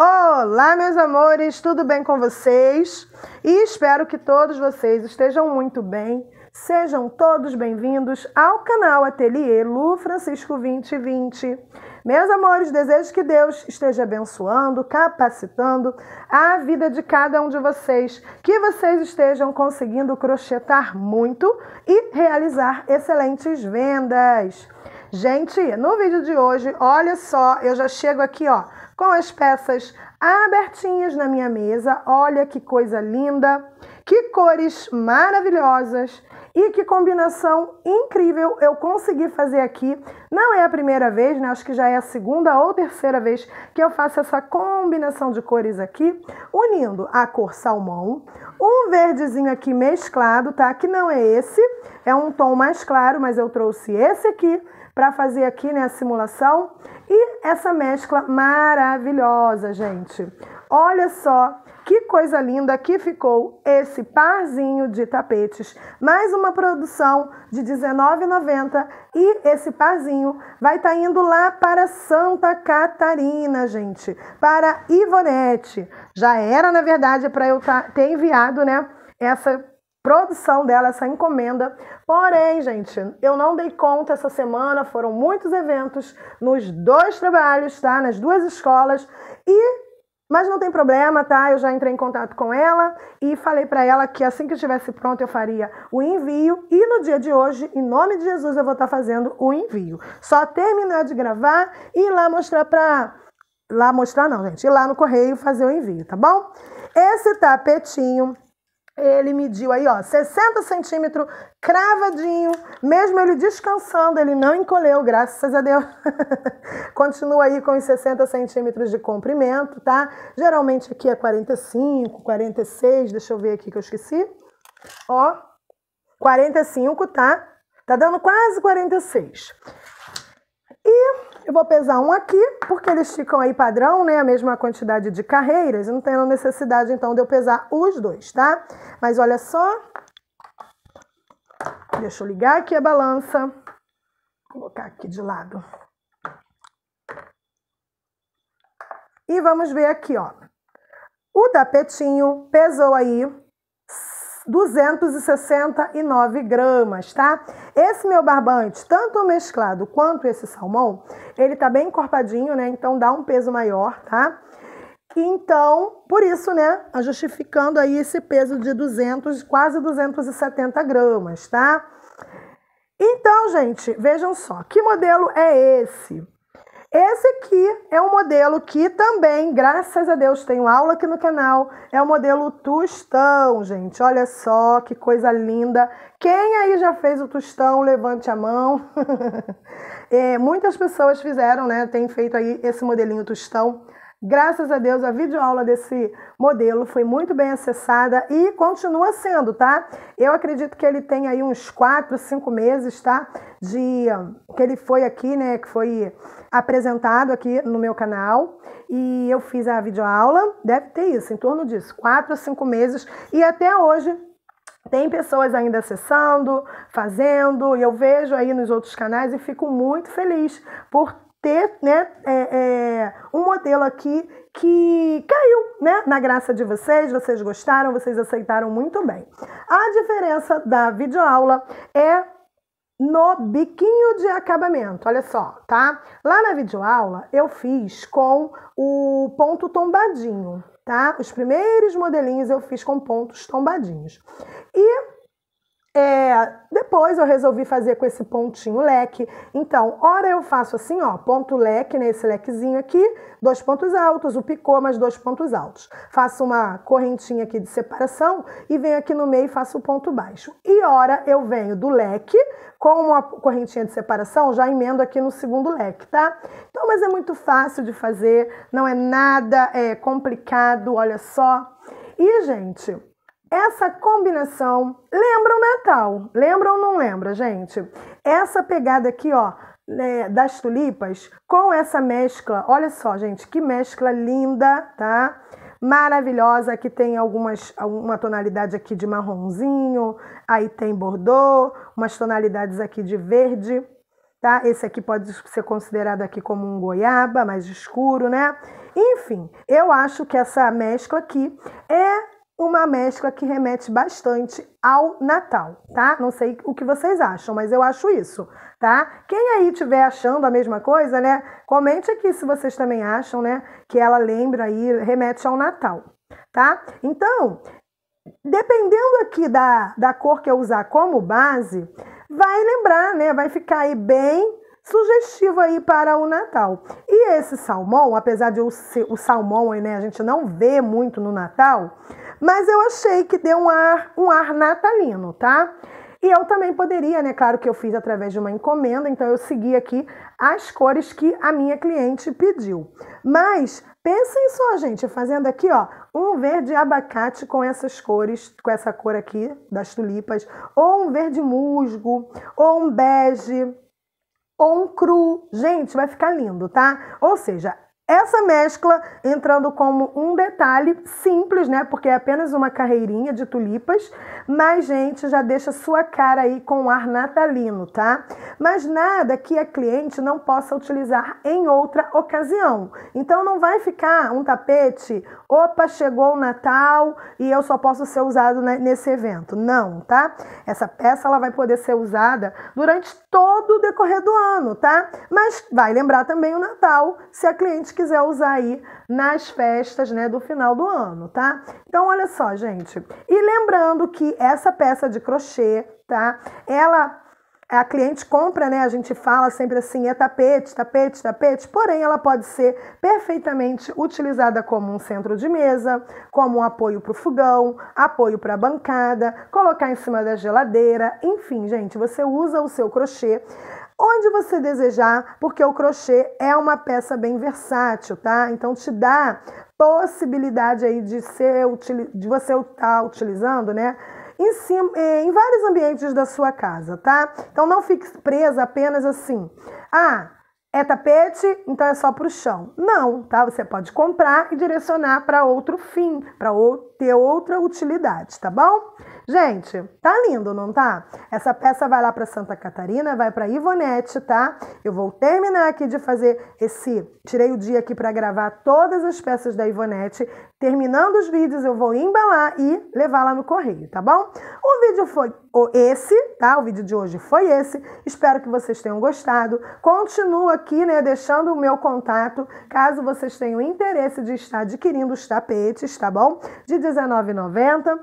Olá, meus amores, tudo bem com vocês? E espero que todos vocês estejam muito bem. Sejam todos bem-vindos ao canal Ateliê Lu Francisco 2020. Meus amores, desejo que Deus esteja abençoando, capacitando a vida de cada um de vocês, que vocês estejam conseguindo crochetar muito e realizar excelentes vendas. Gente, no vídeo de hoje, olha só, eu já chego aqui, ó, com as peças abertinhas na minha mesa. Olha que coisa linda, que cores maravilhosas. E que combinação incrível eu consegui fazer aqui. Não é a primeira vez, né? Acho que já é a segunda ou terceira vez que eu faço essa combinação de cores aqui, unindo a cor salmão, um verdezinho aqui mesclado, tá? Que não é esse, é um tom mais claro, mas eu trouxe esse aqui para fazer aqui, né, a simulação. E essa mescla maravilhosa, gente. Olha só que coisa linda que ficou esse parzinho de tapetes. Mais uma produção de R$19,90 e esse parzinho vai estar tá indo lá para Santa Catarina, gente, para Ivonete. Já era, na verdade, para eu tá, ter enviado, né, essa produção dela, essa encomenda. Porém, gente, eu não dei conta essa semana, foram muitos eventos nos dois trabalhos, tá? Nas duas escolas e mas não tem problema, tá? Eu já entrei em contato com ela e falei para ela que assim que estivesse pronto eu faria o envio e no dia de hoje, em nome de Jesus, eu vou estar tá fazendo o envio. Só terminar de gravar e ir lá mostrar para lá mostrar não, gente, ir lá no correio fazer o envio, tá bom? Esse tapetinho ele mediu aí, ó, 60 centímetros, cravadinho, mesmo ele descansando, ele não encolheu, graças a Deus. Continua aí com os 60 centímetros de comprimento, tá? Geralmente aqui é 45, 46, deixa eu ver aqui que eu esqueci. Ó, 45, tá? Tá dando quase 46. Eu vou pesar um aqui, porque eles ficam aí padrão, né? A mesma quantidade de carreiras. não tenho necessidade, então, de eu pesar os dois, tá? Mas olha só. Deixa eu ligar aqui a balança. Vou colocar aqui de lado. E vamos ver aqui, ó. O tapetinho pesou aí 269 gramas, tá? Esse meu barbante, tanto o mesclado quanto esse salmão, ele tá bem encorpadinho, né? Então dá um peso maior, tá? Então, por isso, né, justificando aí esse peso de 200, quase 270 gramas, tá? Então, gente, vejam só, que modelo é esse? Esse aqui é um modelo que também, graças a Deus, tenho aula aqui no canal. É o modelo tostão, gente. Olha só que coisa linda. Quem aí já fez o tostão, levante a mão. é, muitas pessoas fizeram, né? Tem feito aí esse modelinho tostão. Graças a Deus, a videoaula desse modelo foi muito bem acessada e continua sendo, tá? Eu acredito que ele tem aí uns 4, 5 meses, tá? De que ele foi aqui, né? Que foi apresentado aqui no meu canal. E eu fiz a videoaula, deve ter isso, em torno disso, 4 5 meses. E até hoje tem pessoas ainda acessando, fazendo, e eu vejo aí nos outros canais e fico muito feliz por ter né, é, é, um modelo aqui que caiu né, na graça de vocês, vocês gostaram, vocês aceitaram muito bem. A diferença da videoaula é no biquinho de acabamento, olha só, tá? Lá na videoaula eu fiz com o ponto tombadinho, tá? Os primeiros modelinhos eu fiz com pontos tombadinhos. E é, depois eu resolvi fazer com esse pontinho leque. Então, hora eu faço assim, ó, ponto leque nesse né, lequezinho aqui, dois pontos altos, o picô mais dois pontos altos. Faço uma correntinha aqui de separação e venho aqui no meio e faço o ponto baixo. E hora eu venho do leque com uma correntinha de separação, já emendo aqui no segundo leque, tá? Então, mas é muito fácil de fazer, não é nada é, complicado, olha só. E, gente, essa combinação lembra o Natal, lembra ou não lembra, gente? Essa pegada aqui, ó, né, das tulipas, com essa mescla, olha só, gente, que mescla linda, tá? Maravilhosa, aqui tem algumas, uma tonalidade aqui de marronzinho, aí tem bordô, umas tonalidades aqui de verde, tá? Esse aqui pode ser considerado aqui como um goiaba, mais escuro, né? Enfim, eu acho que essa mescla aqui é uma mescla que remete bastante ao Natal, tá? Não sei o que vocês acham, mas eu acho isso, tá? Quem aí estiver achando a mesma coisa, né? Comente aqui se vocês também acham, né? Que ela lembra aí, remete ao Natal, tá? Então, dependendo aqui da, da cor que eu usar como base, vai lembrar, né? Vai ficar aí bem sugestivo aí para o Natal. E esse salmão, apesar de o, o salmão aí, né, a gente não vê muito no Natal, mas eu achei que deu um ar, um ar natalino, tá? E eu também poderia, né? Claro que eu fiz através de uma encomenda, então eu segui aqui as cores que a minha cliente pediu. Mas pensem só, gente, fazendo aqui, ó, um verde abacate com essas cores, com essa cor aqui das tulipas, ou um verde musgo, ou um bege, ou um cru. Gente, vai ficar lindo, tá? Ou seja, essa mescla entrando como um detalhe simples, né? Porque é apenas uma carreirinha de tulipas, mas, gente, já deixa sua cara aí com um ar natalino, tá? Mas nada que a cliente não possa utilizar em outra ocasião. Então não vai ficar um tapete, opa, chegou o Natal e eu só posso ser usado nesse evento. Não, tá? Essa peça ela vai poder ser usada durante todo o decorrer do ano, tá? Mas vai lembrar também o Natal, se a cliente quiser usar aí nas festas, né, do final do ano, tá? Então, olha só, gente. E lembrando que essa peça de crochê, tá? Ela a cliente compra, né? A gente fala sempre assim, é tapete, tapete, tapete. Porém, ela pode ser perfeitamente utilizada como um centro de mesa, como um apoio para o fogão, apoio para a bancada, colocar em cima da geladeira. Enfim, gente, você usa o seu crochê onde você desejar, porque o crochê é uma peça bem versátil, tá? Então te dá possibilidade aí de ser de você estar tá utilizando, né? Em, cima, é, em vários ambientes da sua casa, tá? Então não fique presa apenas assim. Ah, é tapete, então é só para o chão. Não, tá? Você pode comprar e direcionar para outro fim, para ter outra utilidade, tá bom? Gente, tá lindo, não tá? Essa peça vai lá para Santa Catarina, vai para Ivonete, tá? Eu vou terminar aqui de fazer esse, tirei o dia aqui para gravar todas as peças da Ivonete. Terminando os vídeos, eu vou embalar e levar lá no correio, tá bom? O vídeo foi esse, tá? O vídeo de hoje foi esse. Espero que vocês tenham gostado. Continua aqui aqui, né, deixando o meu contato, caso vocês tenham interesse de estar adquirindo os tapetes, tá bom? De R$19,90.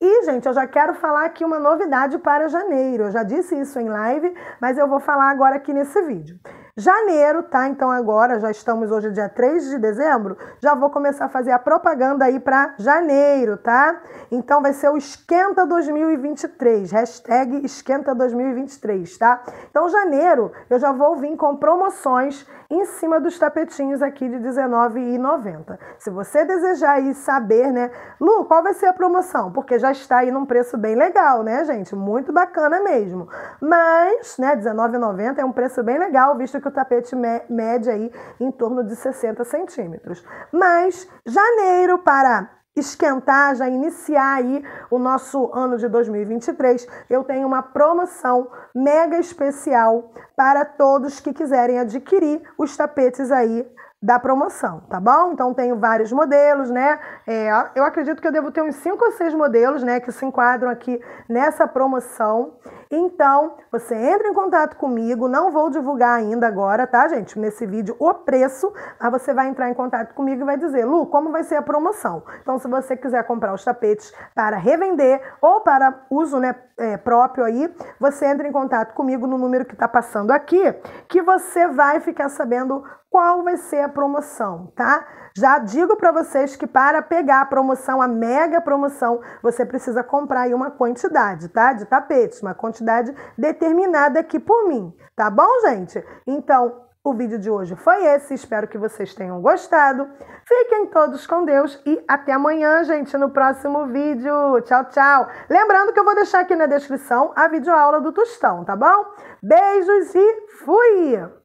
E, gente, eu já quero falar aqui uma novidade para janeiro. Eu já disse isso em live, mas eu vou falar agora aqui nesse vídeo. Janeiro, tá? Então agora, já estamos hoje dia 3 de dezembro, já vou começar a fazer a propaganda aí para janeiro, tá? Então vai ser o Esquenta 2023, hashtag Esquenta 2023, tá? Então janeiro eu já vou vir com promoções em cima dos tapetinhos aqui de R$19,90. Se você desejar aí saber, né, Lu, qual vai ser a promoção? Porque já está aí num preço bem legal, né, gente? Muito bacana mesmo. Mas, né, R$19,90 é um preço bem legal, visto que o tapete mede aí em torno de 60 centímetros. Mas, janeiro para esquentar, já iniciar aí o nosso ano de 2023, eu tenho uma promoção mega especial para todos que quiserem adquirir os tapetes aí da promoção, tá bom? Então tenho vários modelos, né? É, eu acredito que eu devo ter uns 5 ou 6 modelos, né, que se enquadram aqui nessa promoção. Então, você entra em contato comigo, não vou divulgar ainda agora, tá, gente? Nesse vídeo o preço, mas você vai entrar em contato comigo e vai dizer, Lu, como vai ser a promoção? Então, se você quiser comprar os tapetes para revender ou para uso né, é, próprio aí, você entra em contato comigo no número que está passando aqui, que você vai ficar sabendo qual vai ser a promoção, tá? Já digo para vocês que para pegar a promoção, a mega promoção, você precisa comprar aí uma quantidade, tá? De tapetes, uma quantidade quantidade determinada aqui por mim, tá bom, gente? Então, o vídeo de hoje foi esse, espero que vocês tenham gostado. Fiquem todos com Deus e até amanhã, gente, no próximo vídeo. Tchau, tchau. Lembrando que eu vou deixar aqui na descrição a videoaula do Tostão, tá bom? Beijos e fui!